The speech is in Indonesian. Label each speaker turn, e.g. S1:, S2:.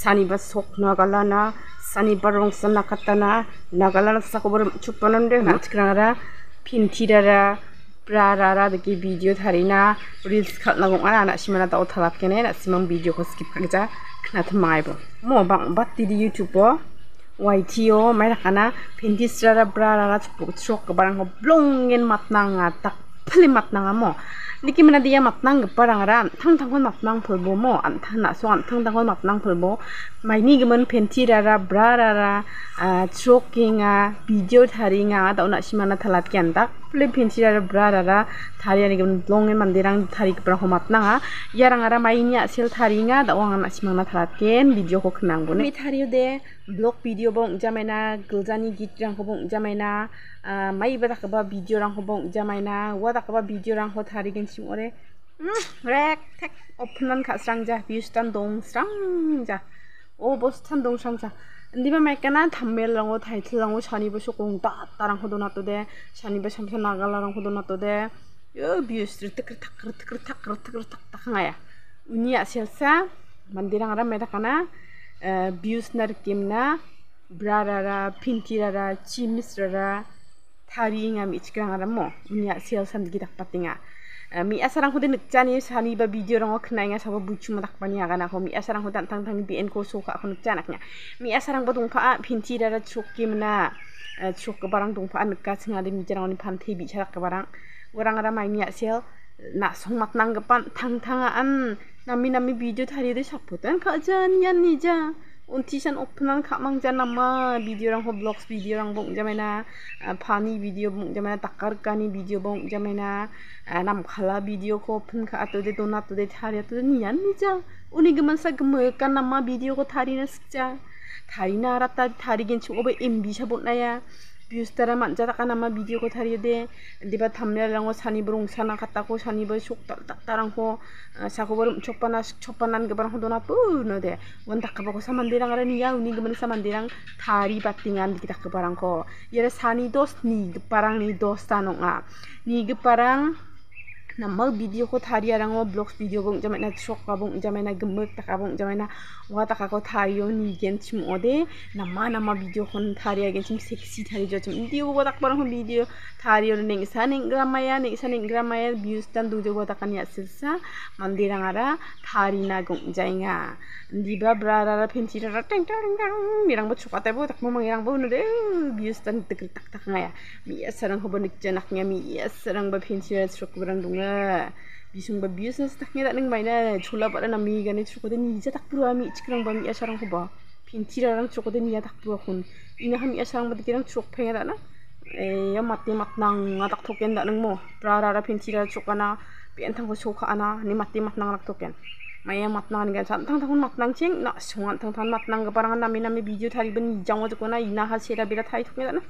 S1: saniba sok nagalana saniba rongsa nakatana nagalana sakobar chupanonde ngachkrangara hmm? pintirara prarara dagi video tarina reels khalna gong ana na simana tau othalap kene na simang video ko skip kagja knath maibo mo bang bat di youtube bo YTO mai rakana pindisrara brarara chupuk chok barang blongen matna ngatak 플리맛낭아모니키문나디야맛낭그빠랑라탕탕건맛낭불보모안타나소안탕탕건맛낭불보마이니그문펜티라라브라라라아트로킹아비디오다링아다우나시마나탈랍기안다 ple pinti ra bra ra ra ani gem long e mandirang tari bra homat nanga yarang ara mai nya sel thari nga da na simang na video ko khnang bone mi thari de blog video bong jamaina gulzani git rang bong jamaina mai ba ka video rang bong jamaina wa da video rang ho thari gen sim ore mm, rek tek opnan ka sang ja view dong sang ja o bos dong sang ja Ndiba maika na tammeri langu, taitili langu, shaniiba shoku un data ranga hudu natu de, shaniiba shamsa nagala ranga hudu natu de, yoo biyus ritaq ritaq ritaq ritaq ritaq ritaq ritaq nga ya, uniaa xielsa, mandira nga rama maita Eh, mi asarang ko denik chani sani ba video rongo knai nga sabo buchu matak pani aga na ko mi asarang ko tan tang tang bi en ko so ka ko nuk chanak nya mi asarang bodung pa phinti ra ra chuk kim na eh, chuk ka barang dung pa an ka singa de mi jarang ni phan thi bi charak ka barang orang ra mai mi asel na song mat nang ga pan tang tang an nami nami video thari de sapotan ka jan yan ni ja unti san opnan khamang jana ma video rang vlogs video rang bong äh, pani phani video bong jamaina takar kani video bong jamaina äh, nam khala video ko phun kha to de to na to de thari to ni yan ni ja uni gman sa kan nama video ko thari na sikja thari na rata thari gen chu obe mb bot na ya views tara man nama kana ma video ko tari de di ba thumbnail rango sani burung sana kata ko sani ba shok tar tar tarang ko eh, sa ko burung chopana chopana ge dona pu no de won tak ko sama dirang ara ni uni ge man sama dirang thari di kita ke barang ko yara sani dos ni ge parang ni dos tanong a ni ge parang namal video ko thari arango blogs video bong jamaina shok ka bong jamaina gemek ta ka bong jamaina wa ta ka ko thariyo ni gen chim ode nama nama video kon thari agen chim sexy thari jo chim video go tak parang video thari or ning sa ning gramaya ning sa ning gramaya views tan du jo go ta kan ya silsa mandirang ara thari na gong jainga diba bra ra ra phenchi ra tang tang tang mirang bo chuka ta bo tak mamang irang bo no de views tan tik tak tak nga ya mi ya sarang ho bo nik janak nya mi ya sarang ba phenchi nanga bisung ba bius na stak ngedak nang maina chola bada na mi gane chuko de ni ja tak pura mi chikrang ba mi asarang ko ba pintira rang chuko de ni ja tak pura kun ina ham asarang ba de kirang chuk pheng da na e ya matte mat nang nga tak thoken da nang mo ra ra ra pintira chukana pen thang ko chukha ana ni matte mat nang rak thoken maya matnang gan san tang tang matnang ching na sungan tang tang matnang ga parang nami nami video thari ban jangwa jukona ina ha sera bira thai thukena na